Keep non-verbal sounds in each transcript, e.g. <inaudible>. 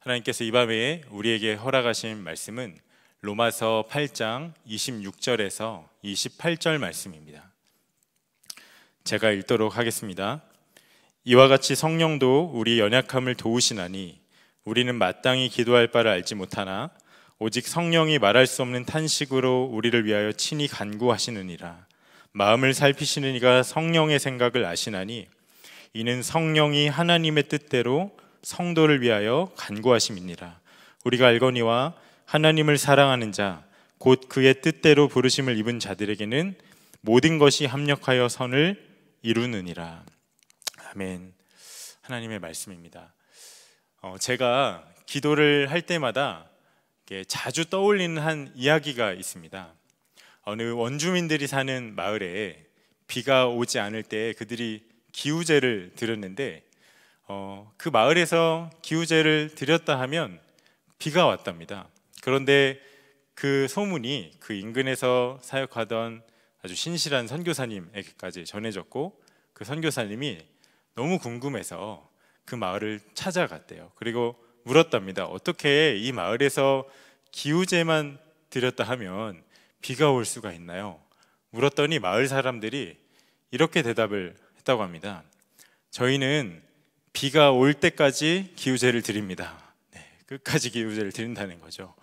하나님께서 이 밤에 우리에게 허락하신 말씀은 로마서 8장 26절에서 28절 말씀입니다. 제가 읽도록 하겠습니다. 이와 같이 성령도 우리 연약함을 도우시나니 우리는 마땅히 기도할 바를 알지 못하나 오직 성령이 말할 수 없는 탄식으로 우리를 위하여 친히 간구하시느니라 마음을 살피시는 이가 성령의 생각을 아시나니 이는 성령이 하나님의 뜻대로 성도를 위하여 간구하심이니라. 우리가 알거니와 하나님을 사랑하는 자, 곧 그의 뜻대로 부르심을 입은 자들에게는 모든 것이 합력하여 선을 이루느니라. 아멘. 하나님의 말씀입니다. 어, 제가 기도를 할 때마다 자주 떠올리는 한 이야기가 있습니다. 어느 원주민들이 사는 마을에 비가 오지 않을 때 그들이 기우제를 드렸는데 어, 그 마을에서 기우제를 드렸다 하면 비가 왔답니다. 그런데 그 소문이 그 인근에서 사역하던 아주 신실한 선교사님에게까지 전해졌고 그 선교사님이 너무 궁금해서 그 마을을 찾아갔대요. 그리고 물었답니다. 어떻게 이 마을에서 기우제만 드렸다 하면 비가 올 수가 있나요? 물었더니 마을 사람들이 이렇게 대답을 했다고 합니다. 저희는 비가 올 때까지 기우제를 드립니다. 네, 끝까지 기우제를 드린다는 거죠.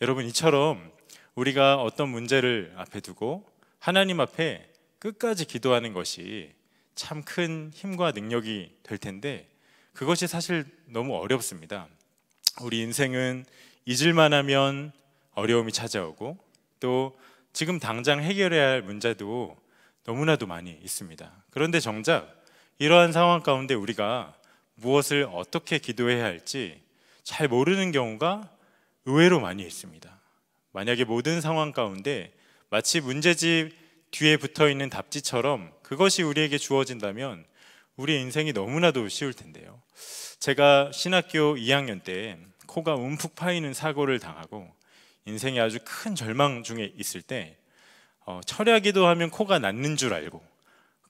여러분 이처럼 우리가 어떤 문제를 앞에 두고 하나님 앞에 끝까지 기도하는 것이 참 큰 힘과 능력이 될 텐데 그것이 사실 너무 어렵습니다. 우리 인생은 잊을만 하면 어려움이 찾아오고 또 지금 당장 해결해야 할 문제도 너무나도 많이 있습니다. 그런데 정작 이러한 상황 가운데 우리가 무엇을 어떻게 기도해야 할지 잘 모르는 경우가 의외로 많이 있습니다. 만약에 모든 상황 가운데 마치 문제집 뒤에 붙어 있는 답지처럼 그것이 우리에게 주어진다면 우리 인생이 너무나도 쉬울 텐데요. 제가 신학교 2학년 때 코가 움푹 파이는 사고를 당하고 인생이 아주 큰 절망 중에 있을 때 어, 철야기도 하면 코가 낫는 줄 알고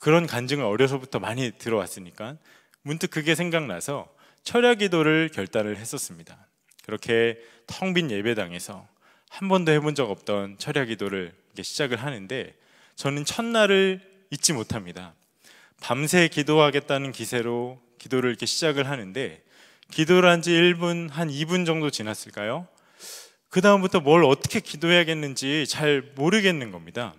그런 간증을 어려서부터 많이 들어왔으니까 문득 그게 생각나서 철야 기도를 결단을 했었습니다. 그렇게 텅 빈 예배당에서 한 번도 해본 적 없던 철야 기도를 시작을 하는데 저는 첫날을 잊지 못합니다. 밤새 기도하겠다는 기세로 기도를 이렇게 시작을 하는데 기도를 한 지 1분, 한 2분 정도 지났을까요? 그다음부터 뭘 어떻게 기도해야겠는지 잘 모르겠는 겁니다.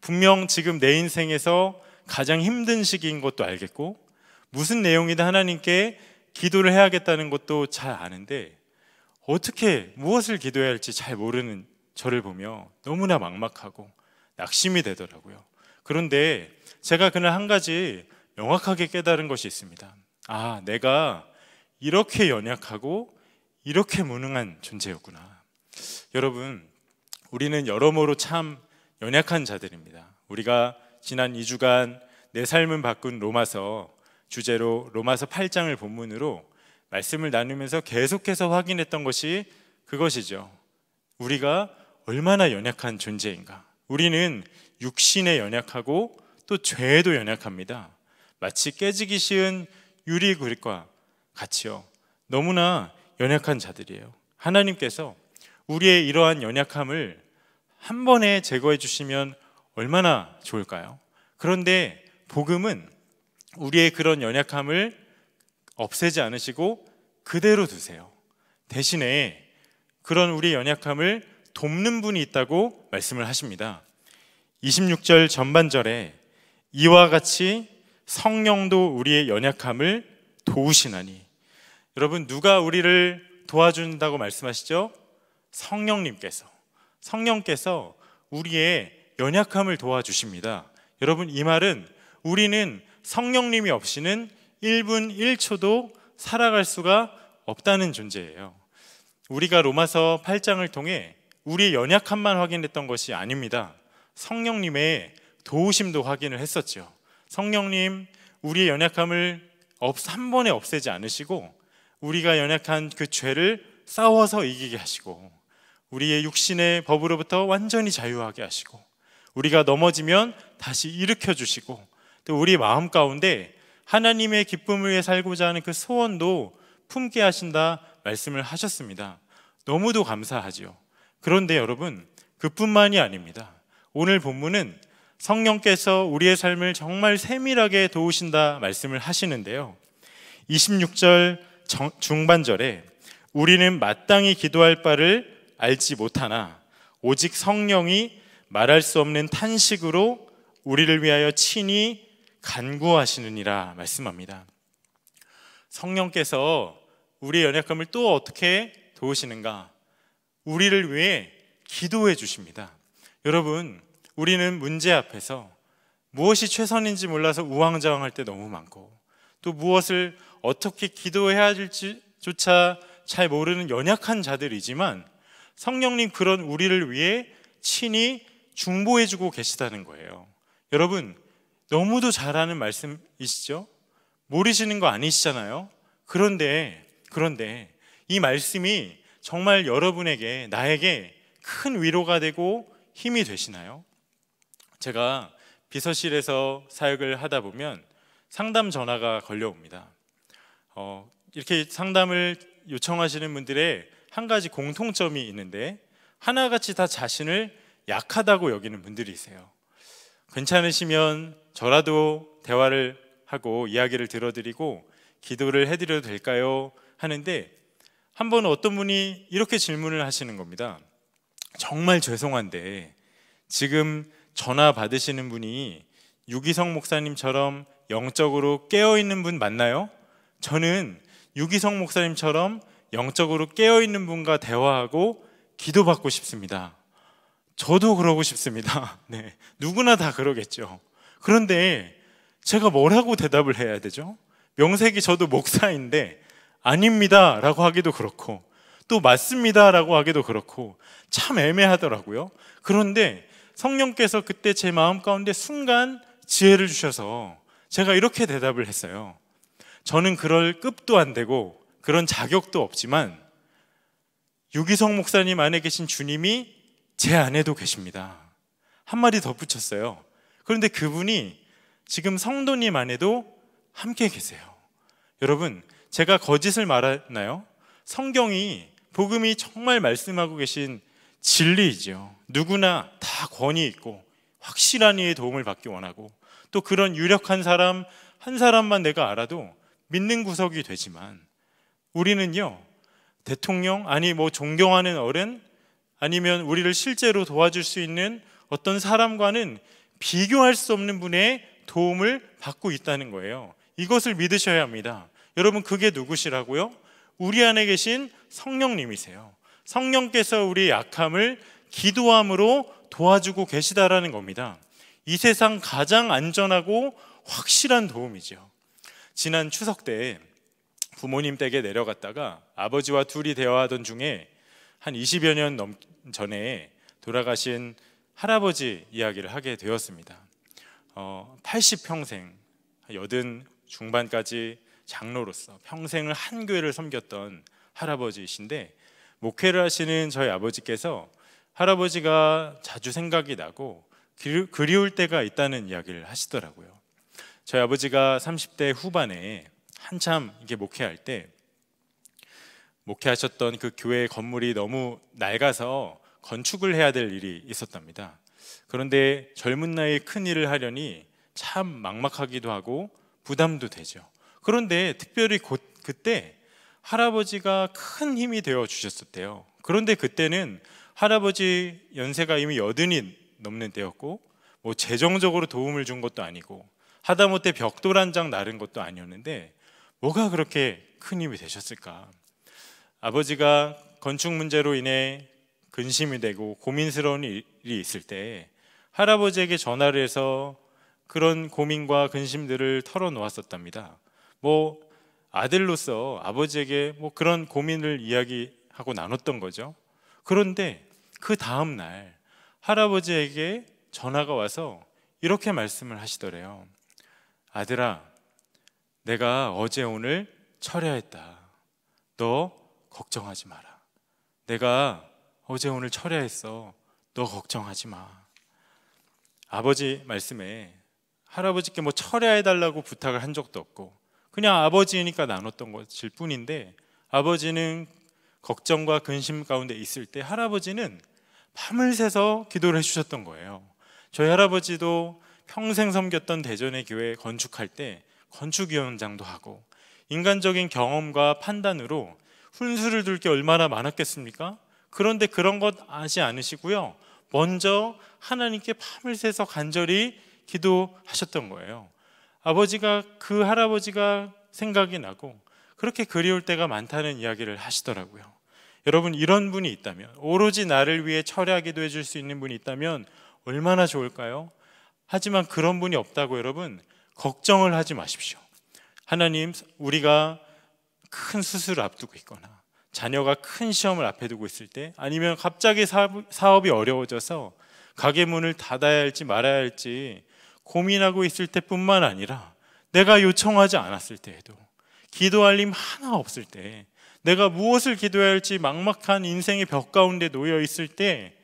분명 지금 내 인생에서 가장 힘든 시기인 것도 알겠고 무슨 내용이든 하나님께 기도를 해야겠다는 것도 잘 아는데 어떻게 무엇을 기도해야 할지 잘 모르는 저를 보며 너무나 막막하고 낙심이 되더라고요. 그런데 제가 그날 한 가지 명확하게 깨달은 것이 있습니다. 아, 내가 이렇게 연약하고 이렇게 무능한 존재였구나. 여러분, 우리는 여러모로 참 연약한 자들입니다. 우리가 지난 2주간 내 삶은 바꾼 로마서 주제로 로마서 8장을 본문으로 말씀을 나누면서 계속해서 확인했던 것이 그것이죠. 우리가 얼마나 연약한 존재인가. 우리는 육신에 연약하고 또 죄에도 연약합니다. 마치 깨지기 쉬운 유리 그릇과 같이요. 너무나 연약한 자들이에요. 하나님께서 우리의 이러한 연약함을 한 번에 제거해 주시면 얼마나 좋을까요? 그런데 복음은 우리의 그런 연약함을 없애지 않으시고 그대로 두세요. 대신에 그런 우리의 연약함을 돕는 분이 있다고 말씀을 하십니다. 26절 전반절에 이와 같이 성령도 우리의 연약함을 도우시나니 여러분 누가 우리를 도와준다고 말씀하시죠? 성령님께서 성령께서 우리의 연약함을 도와주십니다. 여러분 이 말은 우리는 성령님이 없이는 1분 1초도 살아갈 수가 없다는 존재예요. 우리가 로마서 8장을 통해 우리의 연약함만 확인했던 것이 아닙니다. 성령님의 도우심도 확인을 했었죠. 성령님, 우리의 연약함을 한 번에 없애지 않으시고 우리가 연약한 그 죄를 싸워서 이기게 하시고 우리의 육신의 법으로부터 완전히 자유하게 하시고 우리가 넘어지면 다시 일으켜 주시고 또 우리 마음 가운데 하나님의 기쁨을 위해 살고자 하는 그 소원도 품게 하신다 말씀을 하셨습니다. 너무도 감사하지요. 그런데 여러분, 그뿐만이 아닙니다. 오늘 본문은 성령께서 우리의 삶을 정말 세밀하게 도우신다 말씀을 하시는데요. 26절 중반절에 우리는 마땅히 기도할 바를 알지 못하나 오직 성령이 말할 수 없는 탄식으로 우리를 위하여 친히 간구하시느니라 말씀합니다. 성령께서 우리의 연약함을 또 어떻게 도우시는가? 우리를 위해 기도해 주십니다. 여러분, 우리는 문제 앞에서 무엇이 최선인지 몰라서 우왕좌왕할 때 너무 많고 또 무엇을 어떻게 기도해야 할지조차 잘 모르는 연약한 자들이지만 성령님 그런 우리를 위해 친히 중보해주고 계시다는 거예요. 여러분, 너무도 잘하는 말씀이시죠? 모르시는 거 아니시잖아요? 그런데, 그런데 이 말씀이 정말 여러분에게, 나에게 큰 위로가 되고 힘이 되시나요? 제가 비서실에서 사역을 하다 보면 상담 전화가 걸려옵니다. 어, 이렇게 상담을 요청하시는 분들의 한 가지 공통점이 있는데 하나같이 다 자신을 약하다고 여기는 분들이세요. 괜찮으시면 저라도 대화를 하고 이야기를 들어드리고 기도를 해드려도 될까요? 하는데 한번 어떤 분이 이렇게 질문을 하시는 겁니다. 정말 죄송한데 지금 전화 받으시는 분이 유기성 목사님처럼 영적으로 깨어있는 분 맞나요? 저는 유기성 목사님처럼 영적으로 깨어있는 분과 대화하고 기도받고 싶습니다. 저도 그러고 싶습니다. <laughs> 네. 누구나 다 그러겠죠. 그런데 제가 뭐라고 대답을 해야 되죠? 명색이 저도 목사인데 아닙니다. 라고 하기도 그렇고 또 맞습니다. 라고 하기도 그렇고 참 애매하더라고요. 그런데 성령께서 그때 제 마음 가운데 순간 지혜를 주셔서 제가 이렇게 대답을 했어요. 저는 그럴 급도 안 되고 그런 자격도 없지만 유기성 목사님 안에 계신 주님이 제 안에도 계십니다. 한 마디 덧붙였어요. 그런데 그분이 지금 성도님 안에도 함께 계세요. 여러분, 제가 거짓을 말했나요? 성경이 복음이 정말 말씀하고 계신 진리이지요. 누구나 다 권위 있고 확실한 이의 도움을 받기 원하고 또 그런 유력한 사람 한 사람만 내가 알아도 믿는 구석이 되지만 우리는요. 대통령 아니 뭐 존경하는 어른 아니면 우리를 실제로 도와줄 수 있는 어떤 사람과는 비교할 수 없는 분의 도움을 받고 있다는 거예요. 이것을 믿으셔야 합니다. 여러분 그게 누구시라고요? 우리 안에 계신 성령님이세요. 성령께서 우리의 약함을 기도함으로 도와주고 계시다라는 겁니다. 이 세상 가장 안전하고 확실한 도움이죠. 지난 추석 때 부모님 댁에 내려갔다가 아버지와 둘이 대화하던 중에 한 20여 년 넘, 전에 돌아가신 할아버지 이야기를 하게 되었습니다. 어, 80평생, 80 중반까지 장로로서 평생을 한 교회를 섬겼던 할아버지이신데 목회를 하시는 저희 아버지께서 할아버지가 자주 생각이 나고 그리울 때가 있다는 이야기를 하시더라고요. 저희 아버지가 30대 후반에 한참 이게 목회할 때 목회하셨던 그 교회 의 건물이 너무 낡아서 건축을 해야 될 일이 있었답니다. 그런데 젊은 나이에 큰 일을 하려니 참 막막하기도 하고 부담도 되죠. 그런데 특별히 곧 그때 할아버지가 큰 힘이 되어 주셨었대요. 그런데 그때는 할아버지 연세가 이미 여든이 넘는 때였고 뭐 재정적으로 도움을 준 것도 아니고 하다못해 벽돌 한 장 나른 것도 아니었는데 뭐가 그렇게 큰 힘이 되셨을까? 아버지가 건축 문제로 인해 근심이 되고 고민스러운 일이 있을 때 할아버지에게 전화를 해서 그런 고민과 근심들을 털어놓았었답니다. 뭐 아들로서 아버지에게 뭐 그런 고민을 이야기하고 나눴던 거죠. 그런데 그 다음 날 할아버지에게 전화가 와서 이렇게 말씀을 하시더래요. 아들아, 내가 어제 오늘 철회했다. 너 걱정하지 마라. 내가 어제 오늘 철야했어. 너 걱정하지 마. 아버지 말씀에 할아버지께 뭐 철야해 달라고 부탁을 한 적도 없고 그냥 아버지니까 나눴던 것일 뿐인데 아버지는 걱정과 근심 가운데 있을 때 할아버지는 밤을 새서 기도를 해주셨던 거예요. 저희 할아버지도 평생 섬겼던 대전의 교회 건축할 때 건축위원장도 하고 인간적인 경험과 판단으로 훈수를 둘 게 얼마나 많았겠습니까? 그런데 그런 것 하지 않으시고요. 먼저 하나님께 밤을 새서 간절히 기도하셨던 거예요. 아버지가 그 할아버지가 생각이 나고 그렇게 그리울 때가 많다는 이야기를 하시더라고요. 여러분 이런 분이 있다면 오로지 나를 위해 철회기도 해줄 수 있는 분이 있다면 얼마나 좋을까요? 하지만 그런 분이 없다고 여러분 걱정을 하지 마십시오. 하나님 우리가 큰 수술을 앞두고 있거나 자녀가 큰 시험을 앞에 두고 있을 때 아니면 갑자기 사업이 어려워져서 가게 문을 닫아야 할지 말아야 할지 고민하고 있을 때뿐만 아니라 내가 요청하지 않았을 때에도 기도 할림 하나 없을 때 내가 무엇을 기도해야 할지 막막한 인생의 벽 가운데 놓여 있을 때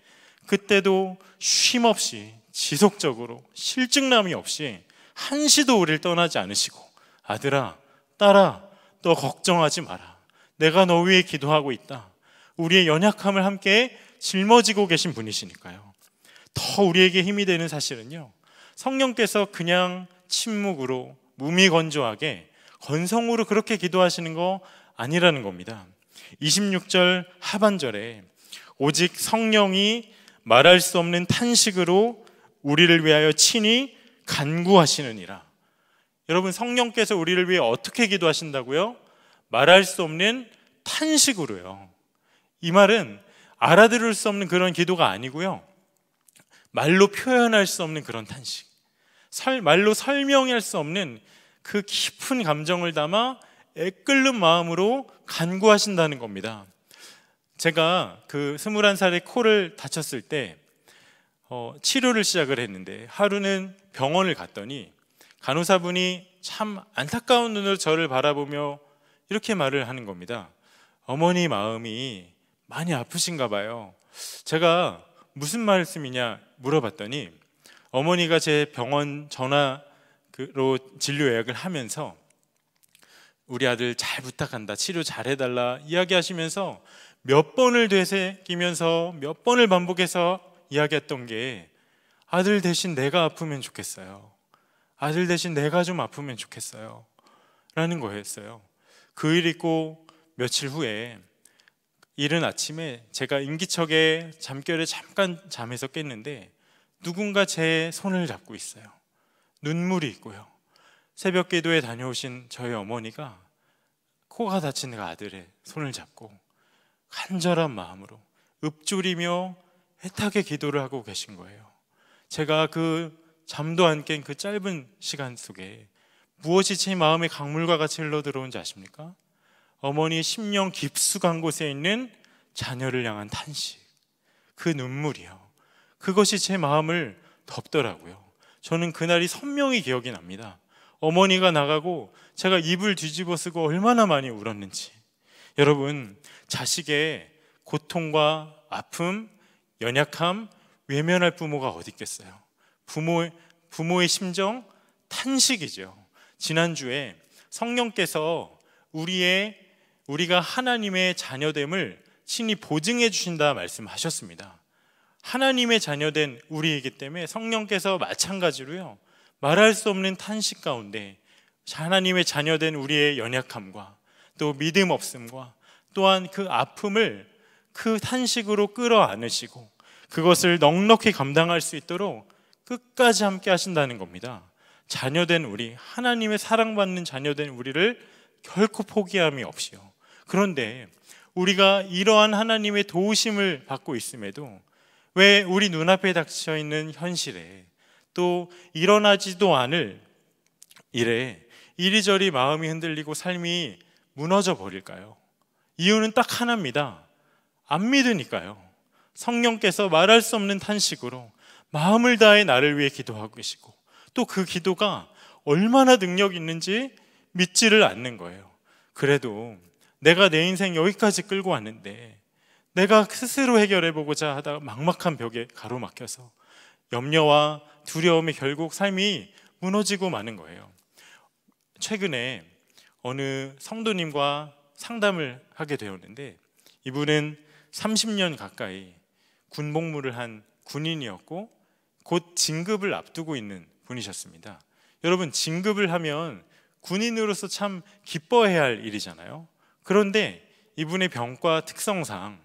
그때도 쉼 없이 지속적으로 실증남이 없이 한시도 우리를 떠나지 않으시고 아들아 딸아 너 걱정하지 마라. 내가 너위에 기도하고 있다. 우리의 연약함을 함께 짊어지고 계신 분이시니까요. 더 우리에게 힘이 되는 사실은요. 성령께서 그냥 침묵으로 무미건조하게 건성으로 그렇게 기도하시는 거 아니라는 겁니다. 26절 하반절에 오직 성령이 말할 수 없는 탄식으로 우리를 위하여 친히 간구하시느니라. 여러분 성령께서 우리를 위해 어떻게 기도하신다고요? 말할 수 없는 탄식으로요. 이 말은 알아들을 수 없는 그런 기도가 아니고요. 말로 표현할 수 없는 그런 탄식. 설, 말로 설명할 수 없는 그 깊은 감정을 담아 애끓는 마음으로 간구하신다는 겁니다. 제가 그 21살에 코를 다쳤을 때 어, 치료를 시작을 했는데 하루는 병원을 갔더니 간호사분이 참 안타까운 눈으로 저를 바라보며 이렇게 말을 하는 겁니다. 어머니 마음이 많이 아프신가 봐요. 제가 무슨 말씀이냐 물어봤더니 어머니가 제 병원 전화로 진료 예약을 하면서 우리 아들 잘 부탁한다. 치료 잘 해달라. 이야기하시면서 몇 번을 되새기면서 몇 번을 반복해서 이야기했던 게 아들 대신 내가 아프면 좋겠어요. 아들 대신 내가 좀 아프면 좋겠어요. 라는 거였어요. 그 일 있고 며칠 후에 이른 아침에 제가 인기척에 잠결에 잠깐 잠에서 깼는데 누군가 제 손을 잡고 있어요. 눈물이 있고요. 새벽 기도에 다녀오신 저희 어머니가 코가 다친 그 아들의 손을 잡고 간절한 마음으로 읊조리며 애타게 기도를 하고 계신 거예요. 제가 그 잠도 안 깬 그 짧은 시간 속에 무엇이 제 마음의 강물과 같이 흘러 들어온지 아십니까? 어머니의 심년 깊숙한 곳에 있는 자녀를 향한 탄식, 그 눈물이요. 그것이 제 마음을 덮더라고요. 저는 그날이 선명히 기억이 납니다. 어머니가 나가고 제가 입을 뒤집어 쓰고 얼마나 많이 울었는지. 여러분, 자식의 고통과 아픔, 연약함, 외면할 부모가 어디 있겠어요? 부모의, 부모의 심정 탄식이죠. 지난주에 성령께서 우리의 우리가 하나님의 자녀됨을 신이 보증해 주신다 말씀하셨습니다. 하나님의 자녀된 우리이기 때문에 성령께서 마찬가지로요. 말할 수 없는 탄식 가운데 하나님의 자녀된 우리의 연약함과 또 믿음 없음과 또한 그 아픔을 그 탄식으로 끌어안으시고 그것을 넉넉히 감당할 수 있도록 끝까지 함께 하신다는 겁니다. 자녀된 우리 하나님의 사랑받는 자녀된 우리를 결코 포기함이 없이요. 그런데 우리가 이러한 하나님의 도우심을 받고 있음에도 왜 우리 눈앞에 닥쳐 있는 현실에 또 일어나지도 않을 일에 이리저리 마음이 흔들리고 삶이 무너져 버릴까요? 이유는 딱 하나입니다. 안 믿으니까요. 성령께서 말할 수 없는 탄식으로 마음을 다해 나를 위해 기도하고 계시고 또 그 기도가 얼마나 능력 있는지 믿지를 않는 거예요. 그래도 내가 내 인생 여기까지 끌고 왔는데 내가 스스로 해결해 보고자 하다 막막한 벽에 가로막혀서 염려와 두려움이 결국 삶이 무너지고 마는 거예요. 최근에 어느 성도님과 상담을 하게 되었는데 이분은 30년 가까이 군복무를 한 군인이었고 곧 진급을 앞두고 있는 분이셨습니다. 여러분 진급을 하면 군인으로서 참 기뻐해야 할 일이잖아요. 그런데 이분의 병과 특성상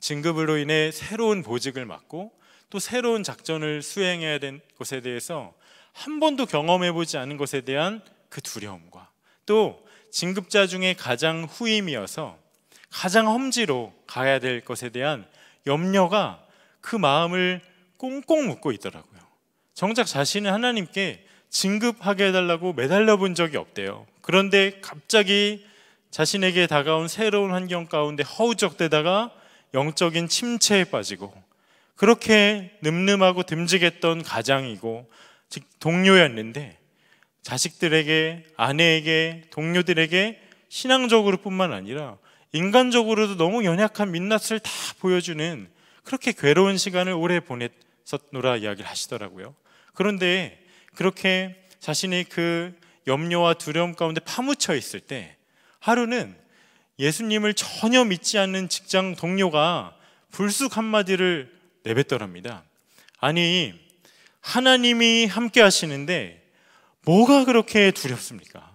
진급으로 인해 새로운 보직을 맡고 또 새로운 작전을 수행해야 된 것에 대해서 한 번도 경험해 보지 않은 것에 대한 그 두려움과 또 진급자 중에 가장 후임이어서 가장 험지로 가야 될 것에 대한 염려가 그 마음을 꽁꽁 묶고 있더라고요. 정작 자신은 하나님께 진급하게 해달라고 매달려 본 적이 없대요. 그런데 갑자기 자신에게 다가온 새로운 환경 가운데 허우적대다가 영적인 침체에 빠지고 그렇게 늠름하고 듬직했던 가장이고 즉 동료였는데 자식들에게 아내에게 동료들에게 신앙적으로뿐만 아니라 인간적으로도 너무 연약한 민낯을 다 보여주는 그렇게 괴로운 시간을 오래 보냈 있었노라 이야기를 하시더라고요. 그런데 그렇게 자신의 그 염려와 두려움 가운데 파묻혀 있을 때 하루는 예수님을 전혀 믿지 않는 직장 동료가 불쑥 한마디를 내뱉더랍니다. 아니, 하나님이 함께 하시는데 뭐가 그렇게 두렵습니까?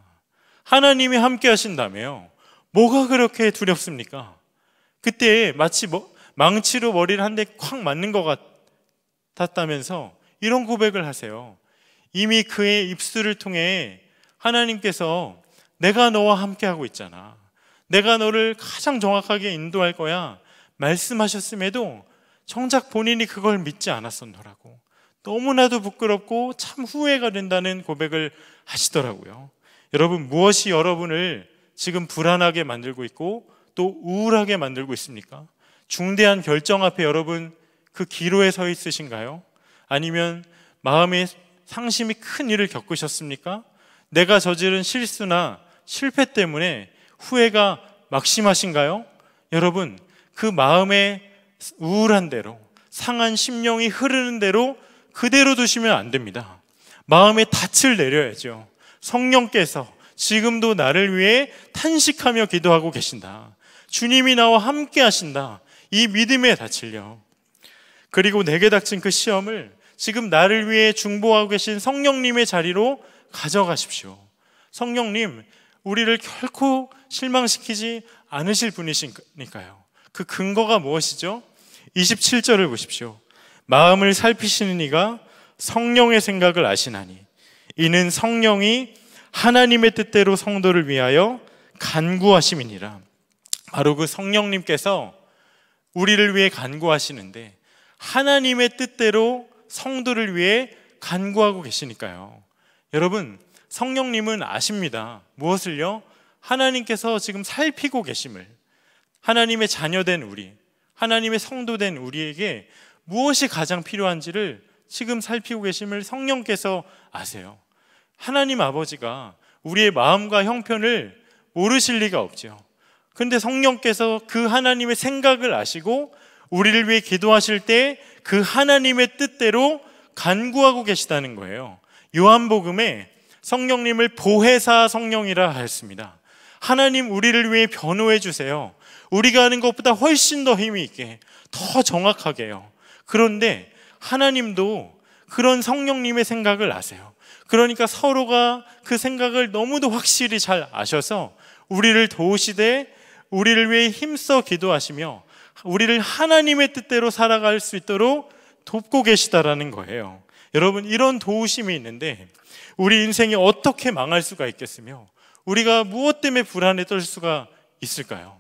하나님이 함께 하신다며요. 뭐가 그렇게 두렵습니까? 그때 마치 뭐, 망치로 머리를 한 대 콱 맞는 것 같, 탔다면서 이런 고백을 하세요. 이미 그의 입술을 통해 하나님께서 내가 너와 함께하고 있잖아. 내가 너를 가장 정확하게 인도할 거야. 말씀하셨음에도 정작 본인이 그걸 믿지 않았었노라고. 너무나도 부끄럽고 참 후회가 된다는 고백을 하시더라고요. 여러분, 무엇이 여러분을 지금 불안하게 만들고 있고 또 우울하게 만들고 있습니까? 중대한 결정 앞에 여러분 그 기로에 서 있으신가요? 아니면 마음의 상심이 큰 일을 겪으셨습니까? 내가 저지른 실수나 실패 때문에 후회가 막심하신가요? 여러분, 그 마음의 우울한 대로, 상한 심령이 흐르는 대로 그대로 두시면 안 됩니다. 마음의 닻을 내려야죠. 성령께서 지금도 나를 위해 탄식하며 기도하고 계신다. 주님이 나와 함께 하신다. 이 믿음에 닻을요. 그리고 내게 닥친 그 시험을 지금 나를 위해 중보하고 계신 성령님의 자리로 가져가십시오. 성령님, 우리를 결코 실망시키지 않으실 분이시니까요. 그 근거가 무엇이죠? 27절을 보십시오. 마음을 살피시는 이가 성령의 생각을 아시나니 이는 성령이 하나님의 뜻대로 성도를 위하여 간구하심이니라. 바로 그 성령님께서 우리를 위해 간구하시는데 하나님의 뜻대로 성도를 위해 간구하고 계시니까요. 여러분, 성령님은 아십니다. 무엇을요? 하나님께서 지금 살피고 계심을 하나님의 자녀된 우리, 하나님의 성도된 우리에게 무엇이 가장 필요한지를 지금 살피고 계심을 성령께서 아세요. 하나님 아버지가 우리의 마음과 형편을 모르실 리가 없지 근데 성령께서 그 하나님의 생각을 아시고 우리를 위해 기도하실 때 그 하나님의 뜻대로 간구하고 계시다는 거예요. 요한복음에 성령님을 보혜사 성령이라 하였습니다. 하나님 우리를 위해 변호해 주세요. 우리가 하는 것보다 훨씬 더 힘이 있게, 더 정확하게요. 그런데 하나님도 그런 성령님의 생각을 아세요. 그러니까 서로가 그 생각을 너무도 확실히 잘 아셔서 우리를 도우시되 우리를 위해 힘써 기도하시며 우리를 하나님의 뜻대로 살아갈 수 있도록 돕고 계시다라는 거예요. 여러분, 이런 도우심이 있는데 우리 인생이 어떻게 망할 수가 있겠으며 우리가 무엇 때문에 불안에 떨 수가 있을까요?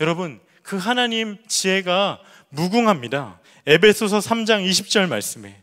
여러분, 그 하나님 지혜가 무궁합니다. 에베소서 3장 20절 말씀에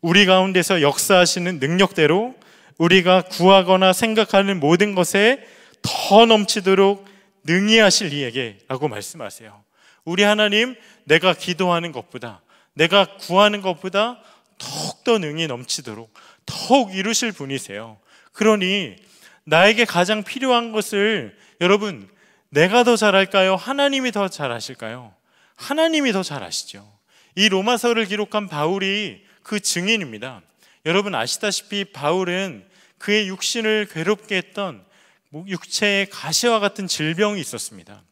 우리 가운데서 역사하시는 능력대로 우리가 구하거나 생각하는 모든 것에 더 넘치도록 능히 하실 이에게라고 말씀하세요. 우리 하나님, 내가 기도하는 것보다, 내가 구하는 것보다 더욱더 능이 넘치도록 더욱 이루실 분이세요. 그러니 나에게 가장 필요한 것을 여러분, 내가 더 잘할까요? 하나님이 더 잘하실까요? 하나님이 더 잘하시죠. 이 로마서를 기록한 바울이 그 증인입니다. 여러분 아시다시피 바울은 그의 육신을 괴롭게 했던 뭐 육체의 가시와 같은 질병이 있었습니다.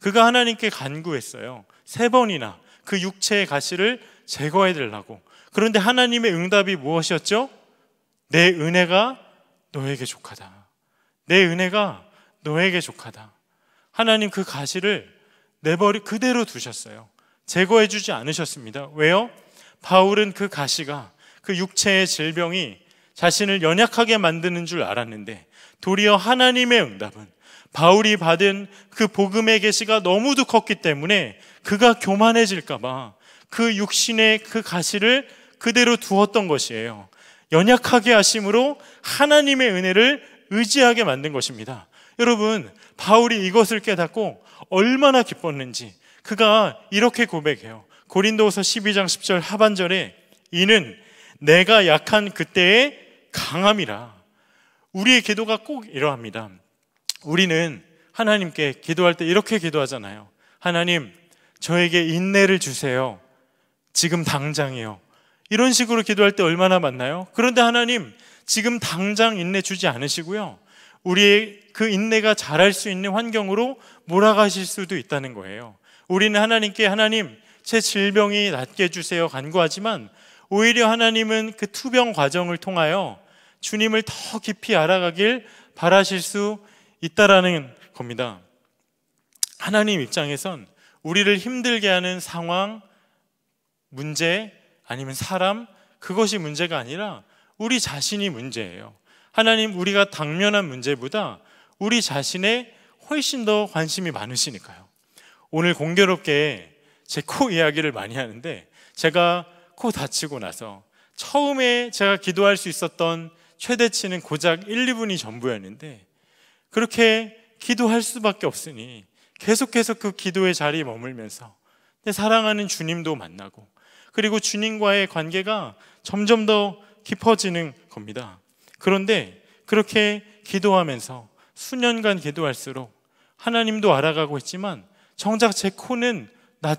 그가 하나님께 간구했어요. 세 번이나 그 육체의 가시를 제거해 달라고. 그런데 하나님의 응답이 무엇이었죠? 내 은혜가 너에게 족하다. 내 은혜가 너에게 족하다. 하나님 그 가시를 내버리 그대로 두셨어요. 제거해 주지 않으셨습니다. 왜요? 바울은 그 가시가 그 육체의 질병이 자신을 연약하게 만드는 줄 알았는데 도리어 하나님의 응답은 바울이 받은 그 복음의 계시가 너무도 컸기 때문에 그가 교만해질까봐 그 육신의 그 가시를 그대로 두었던 것이에요. 연약하게 하심으로 하나님의 은혜를 의지하게 만든 것입니다. 여러분, 바울이 이것을 깨닫고 얼마나 기뻤는지 그가 이렇게 고백해요. 고린도서 12장 10절 하반절에 이는 내가 약한 그때의 강함이라. 우리의 기도가 꼭 이러합니다. 우리는 하나님께 기도할 때 이렇게 기도하잖아요. 하나님, 저에게 인내를 주세요. 지금 당장이요. 이런 식으로 기도할 때 얼마나 많나요? 그런데 하나님, 지금 당장 인내 주지 않으시고요. 우리의 그 인내가 자랄 수 있는 환경으로 몰아가실 수도 있다는 거예요. 우리는 하나님께 하나님, 제 질병이 낫게 해주세요. 간구하지만 오히려 하나님은 그 투병 과정을 통하여 주님을 더 깊이 알아가길 바라실 수 있다라는 겁니다. 하나님 입장에선 우리를 힘들게 하는 상황, 문제 아니면 사람 그것이 문제가 아니라 우리 자신이 문제예요. 하나님 우리가 당면한 문제보다 우리 자신에 훨씬 더 관심이 많으시니까요. 오늘 공교롭게 제 코 이야기를 많이 하는데 제가 코 다치고 나서 처음에 제가 기도할 수 있었던 최대치는 고작 1, 2분이 전부였는데 그렇게 기도할 수밖에 없으니 계속해서 그 기도의 자리에 머물면서 사랑하는 주님도 만나고 그리고 주님과의 관계가 점점 더 깊어지는 겁니다. 그런데 그렇게 기도하면서 수년간 기도할수록 하나님도 알아가고 했지만 정작 제 코는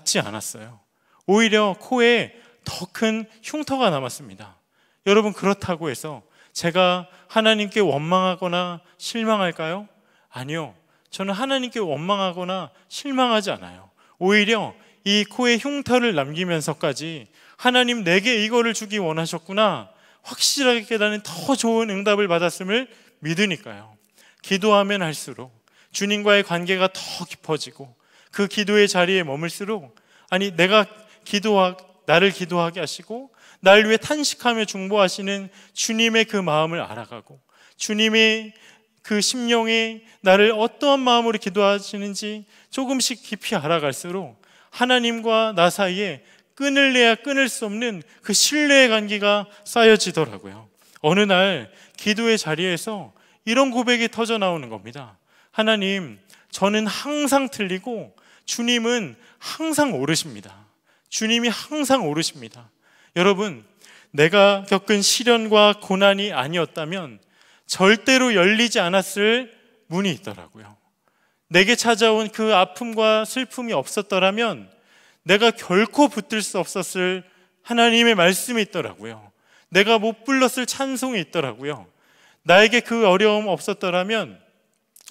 낫지 않았어요. 오히려 코에 더 큰 흉터가 남았습니다. 여러분 그렇다고 해서 제가 하나님께 원망하거나 실망할까요? 아니요. 저는 하나님께 원망하거나 실망하지 않아요. 오히려 이 코에 흉터를 남기면서까지 하나님 내게 이거를 주기 원하셨구나 확실하게 깨달은 더 좋은 응답을 받았음을 믿으니까요. 기도하면 할수록 주님과의 관계가 더 깊어지고 그 기도의 자리에 머물수록 아니 내가 기도하 나를 기도하게 하시고 날 위해 탄식하며 중보하시는 주님의 그 마음을 알아가고 주님의 그 심령이 나를 어떠한 마음으로 기도하시는지 조금씩 깊이 알아갈수록 하나님과 나 사이에 끈을 내야 끊을 수 없는 그 신뢰의 관계가 쌓여지더라고요. 어느 날 기도의 자리에서 이런 고백이 터져 나오는 겁니다. 하나님, 저는 항상 틀리고 주님은 항상 오르십니다. 주님이 항상 오르십니다. 여러분, 내가 겪은 시련과 고난이 아니었다면 절대로 열리지 않았을 문이 있더라고요. 내게 찾아온 그 아픔과 슬픔이 없었더라면 내가 결코 붙들 수 없었을 하나님의 말씀이 있더라고요. 내가 못 불렀을 찬송이 있더라고요. 나에게 그 어려움 없었더라면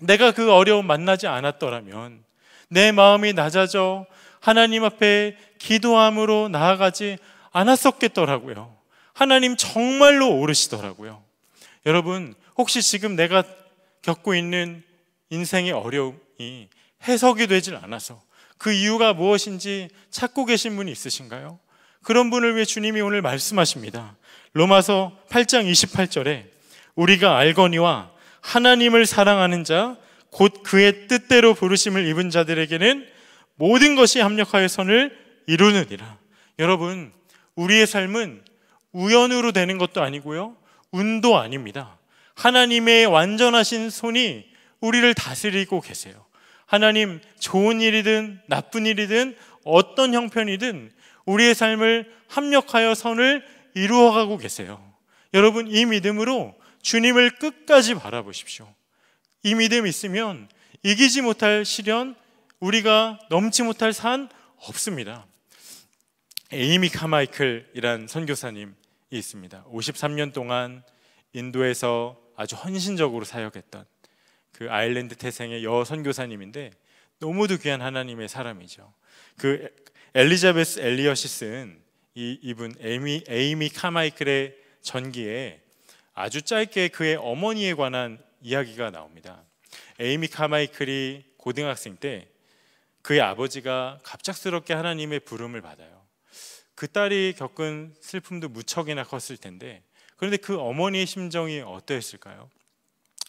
내가 그 어려움 만나지 않았더라면 내 마음이 낮아져 하나님 앞에 기도함으로 나아가지 않았었겠더라고요. 하나님 정말로 오르시더라고요. 여러분, 혹시 지금 내가 겪고 있는 인생의 어려움이 해석이 되질 않아서 그 이유가 무엇인지 찾고 계신 분이 있으신가요? 그런 분을 위해 주님이 오늘 말씀하십니다. 로마서 8장 28절에 우리가 알거니와 하나님을 사랑하는 자, 곧 그의 뜻대로 부르심을 입은 자들에게는 모든 것이 합력하여 선을 이루느니라. 여러분, 우리의 삶은 우연으로 되는 것도 아니고요. 운도 아닙니다. 하나님의 완전하신 손이 우리를 다스리고 계세요. 하나님 좋은 일이든 나쁜 일이든 어떤 형편이든 우리의 삶을 합력하여 선을 이루어가고 계세요. 여러분 이 믿음으로 주님을 끝까지 바라보십시오. 이 믿음 있으면 이기지 못할 시련, 우리가 넘지 못할 산 없습니다. 에이미 카마이클이란 선교사님이 있습니다. 53년 동안 인도에서 아주 헌신적으로 사역했던 그 아일랜드 태생의 여 선교사님인데 너무도 귀한 하나님의 사람이죠. 그 엘리자베스 엘리엇이 쓴 이, 이분 에이미, 에이미 카마이클의 전기에 아주 짧게 그의 어머니에 관한 이야기가 나옵니다. 에이미 카마이클이 고등학생 때 그의 아버지가 갑작스럽게 하나님의 부름을 받아요. 그 딸이 겪은 슬픔도 무척이나 컸을 텐데 그런데 그 어머니의 심정이 어떠했을까요?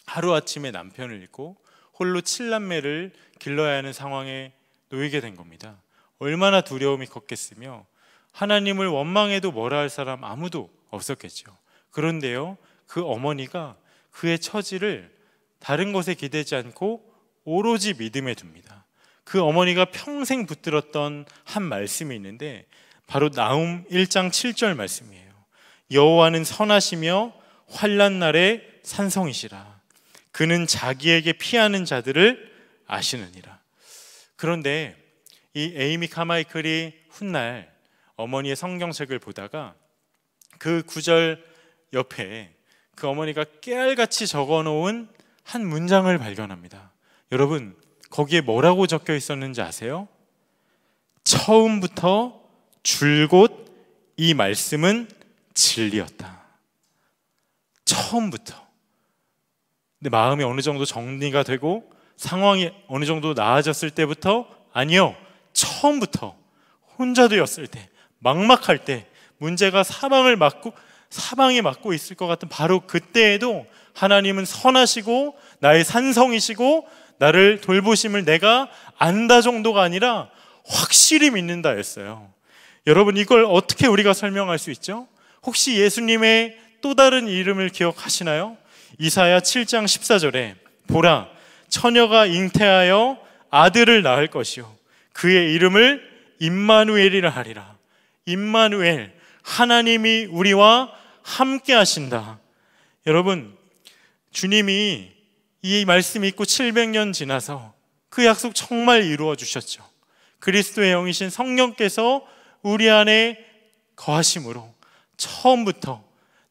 하루아침에 남편을 잃고 홀로 칠남매를 길러야 하는 상황에 놓이게 된 겁니다. 얼마나 두려움이 컸겠으며 하나님을 원망해도 뭐라 할 사람 아무도 없었겠죠. 그런데요, 그 어머니가 그의 처지를 다른 것에 기대지 않고 오로지 믿음에 둡니다. 그 어머니가 평생 붙들었던 한 말씀이 있는데 바로 나움 1장 7절 말씀이에요. 여호와는 선하시며 환란 날에 산성이시라. 그는 자기에게 피하는 자들을 아시느니라. 그런데 이 에이미 카마이클이 훗날 어머니의 성경책을 보다가 그 구절 옆에 그 어머니가 깨알같이 적어놓은 한 문장을 발견합니다. 여러분 거기에 뭐라고 적혀 있었는지 아세요? 처음부터 줄곧 이 말씀은 진리였다. 처음부터. 내 마음이 어느 정도 정리가 되고 상황이 어느 정도 나아졌을 때부터 아니요. 처음부터 혼자 되었을 때, 막막할 때, 문제가 사방을 막고 사방에 막고 있을 것 같은 바로 그때에도 하나님은 선하시고 나의 산성이시고 나를 돌보심을 내가 안다 정도가 아니라 확실히 믿는다였어요. 여러분 이걸 어떻게 우리가 설명할 수 있죠? 혹시 예수님의 또 다른 이름을 기억하시나요? 이사야 7장 14절에 보라 처녀가 잉태하여 아들을 낳을 것이요 그의 이름을 임마누엘이라 하리라. 임마누엘 하나님이 우리와 함께 하신다. 여러분 주님이 이 말씀 있고 700년 지나서 그 약속 정말 이루어 주셨죠. 그리스도의 영이신 성령께서 우리 안에 거하심으로 처음부터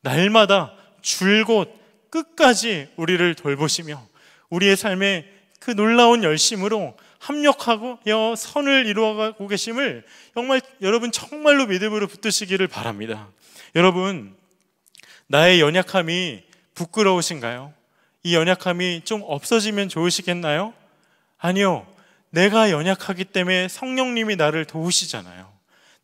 날마다 줄곧 끝까지 우리를 돌보시며 우리의 삶에 그 놀라운 열심으로 합력하고 선을 이루어가고 계심을 정말 여러분 정말로 믿음으로 붙드시기를 바랍니다. 여러분 나의 연약함이 부끄러우신가요? 이 연약함이 좀 없어지면 좋으시겠나요? 아니요. 내가 연약하기 때문에 성령님이 나를 도우시잖아요.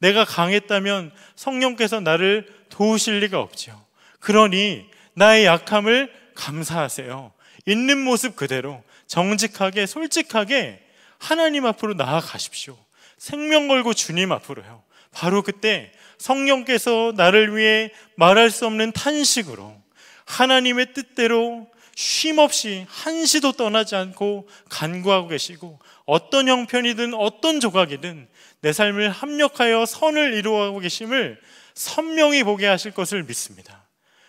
내가 강했다면 성령께서 나를 도우실 리가 없지요. 그러니 나의 약함을 감사하세요. 있는 모습 그대로 정직하게 솔직하게 하나님 앞으로 나아가십시오. 생명 걸고 주님 앞으로요. 바로 그때 성령께서 나를 위해 말할 수 없는 탄식으로 하나님의 뜻대로 쉼없이 한시도 떠나지 않고 간구하고 계시고 어떤 형편이든 어떤 조각이든 내 삶을 합력하여 선을 이루어가고 계심을 선명히 보게 하실 것을 믿습니다.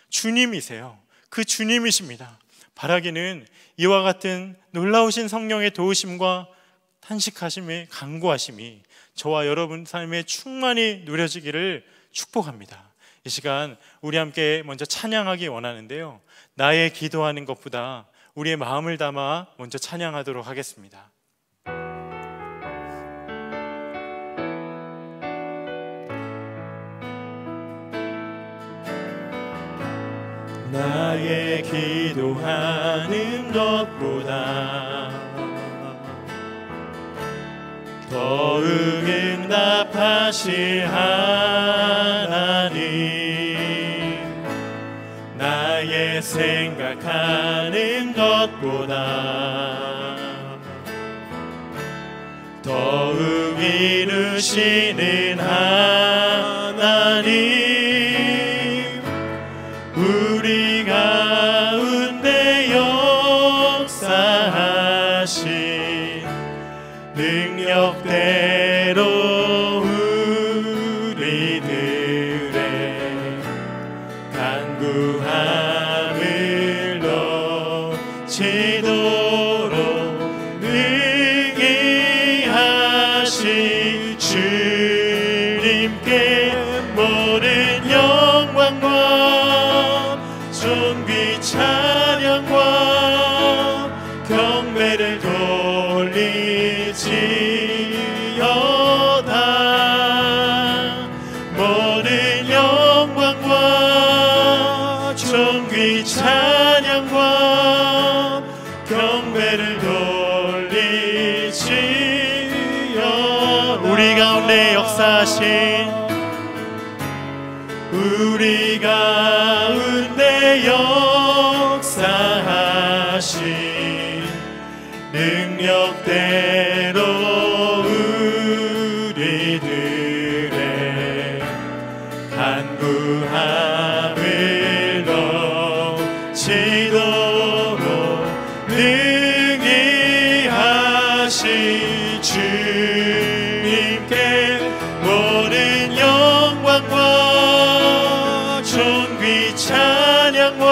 주님이세요. 그 주님이십니다. 바라기는 이와 같은 놀라우신 성령의 도우심과 탄식하심의 강구하심이 저와 여러분 삶에 충만히 누려지기를 축복합니다. 이 시간 우리 함께 먼저 찬양하기 원하는데요. 나의 기도하는 것보다 우리의 마음을 담아 먼저 찬양하도록 하겠습니다. 나의 기도하는 것보다 더 응답하실 하나님 나의 생각하는 것보다 더욱 이루시는 하나님 心去。 우리 찬양과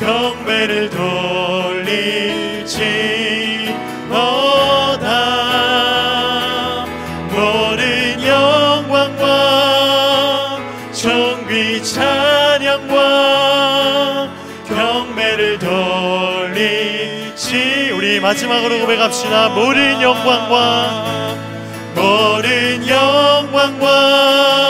경배를 돌릴지 못다 모든 영광과 정귀 찬양과 경배를 돌릴지 우리 마지막으로 고백합시다 모든 영광과 모든 영광과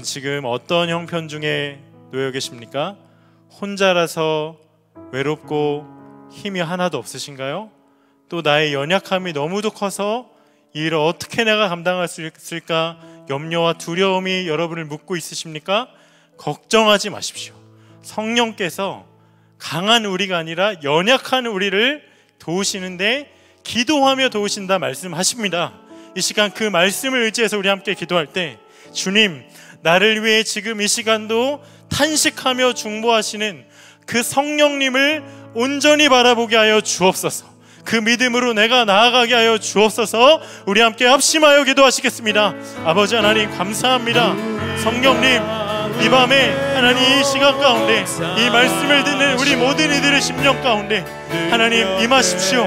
여러분 지금 어떤 형편 중에 놓여 계십니까? 혼자라서 외롭고 힘이 하나도 없으신가요? 또 나의 연약함이 너무도 커서 이 일을 어떻게 내가 감당할 수 있을까? 염려와 두려움이 여러분을 묶고 있으십니까? 걱정하지 마십시오. 성령께서 강한 우리가 아니라 연약한 우리를 도우시는데 기도하며 도우신다 말씀하십니다. 이 시간 그 말씀을 의지해서 우리 함께 기도할 때 주님, 나를 위해 지금 이 시간도 탄식하며 중보하시는 그 성령님을 온전히 바라보게 하여 주옵소서. 그 믿음으로 내가 나아가게 하여 주옵소서. 우리 함께 합심하여 기도하시겠습니다. 아버지 하나님 감사합니다. 성령님 이 밤에 하나님 이 시간 가운데 이 말씀을 듣는 우리 모든 이들의 심령 가운데 하나님 임하십시오.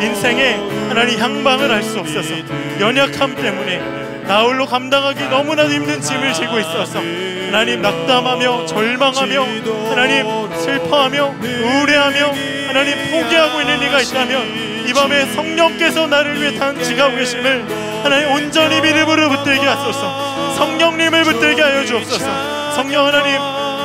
인생에 하나님 향방을 알 수 없어서 연약함 때문에 나 홀로 감당하기 너무나 힘든 짐을 지고 있어서 하나님 낙담하며 절망하며 하나님 슬퍼하며 우울해하며 하나님 포기하고 있는 이가 있다면 이 밤에 성령께서 나를 위해 단지가고 계심을 하나님 온전히 믿음으로 붙들게 하소서 성령님을 붙들게 하여 주옵소서 성령 하나님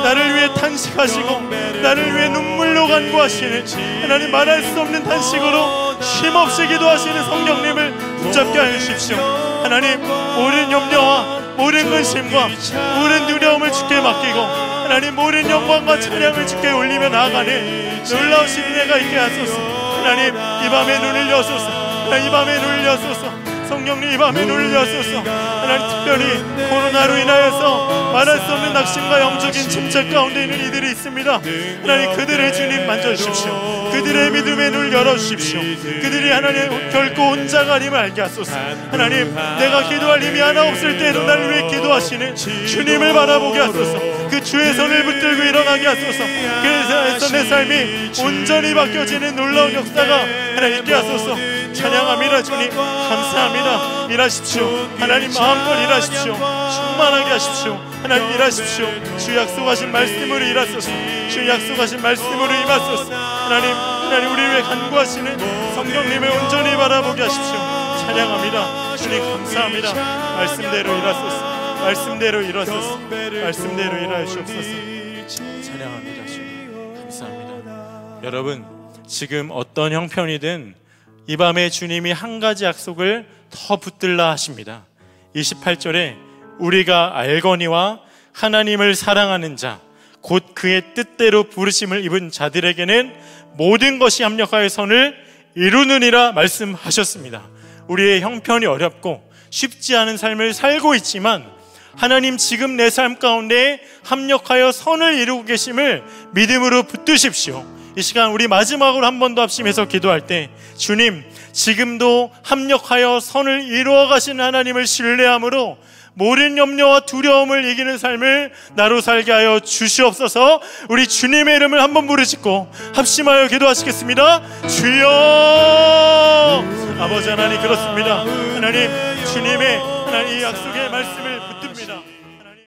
나를 위해 탄식하시고 나를 위해 눈물로 간구하시는 하나님 말할 수 없는 탄식으로 쉼없이 기도하시는 성령님을 붙잡게 하여 주십시오 하나님 모든 염려와 모든 근심과 모든 두려움을 주께 맡기고 하나님 모든 영광과 찬양을 주께 올리며 나아가니 놀라우신 은혜가 있게 하소서 하나님 이 밤에 눈을 여소서 이 밤에 눈을 여소서 성령님 이 밤에 눌려소서 하나님 특별히 코로나로 인하여서 말할 수 없는 낙심과 영적인 침착 가운데 있는 이들이 있습니다 하나님 그들의 주님 만져주십시오 그들의 믿음의 눈 열어주십시오 그들이 하나님 결코 혼자가 아님을 알게 하소서 하나님 내가 기도할 힘이 하나 없을 때에도 나를 위해 기도하시는 주님을 바라보게 하소서 그 주의 손을 붙들고 일어나게 하소서 그래서 내 삶이 온전히 바뀌어지는 놀라운 역사가 하나 있게 하소서 찬양합니다 주님 감사합니다 일하십시오 하나님 마음껏 일하십시오 충만하게 하십시오 하나님 일하십시오 주 약속하신 말씀으로 일하소서 주 약속하신 말씀으로 임하소서 하나님 하나님 우리 위해 간구하시는 성경님을 온전히 바라보게 하십시오 찬양합니다 주님 감사합니다 말씀대로 일하소서 말씀대로 일어서서 말씀대로 일어나 주옵소서 찬양합니다 주님 감사합니다 여러분 지금 어떤 형편이든 이 밤에 주님이 한 가지 약속을 더 붙들라 하십니다 28절에 우리가 알거니와 하나님을 사랑하는 자 곧 그의 뜻대로 부르심을 입은 자들에게는 모든 것이 합력하여 선을 이루느니라 말씀하셨습니다 우리의 형편이 어렵고 쉽지 않은 삶을 살고 있지만 하나님 지금 내 삶 가운데 합력하여 선을 이루고 계심을 믿음으로 붙드십시오. 이 시간 우리 마지막으로 한 번 더 합심해서 기도할 때 주님 지금도 합력하여 선을 이루어 가신 하나님을 신뢰함으로 모든 염려와 두려움을 이기는 삶을 나로 살게 하여 주시옵소서 우리 주님의 이름을 한 번 부르짖고 합심하여 기도하시겠습니다 주여 아버지 하나님 그렇습니다 하나님 주님의 하나님 이 약속의 말씀을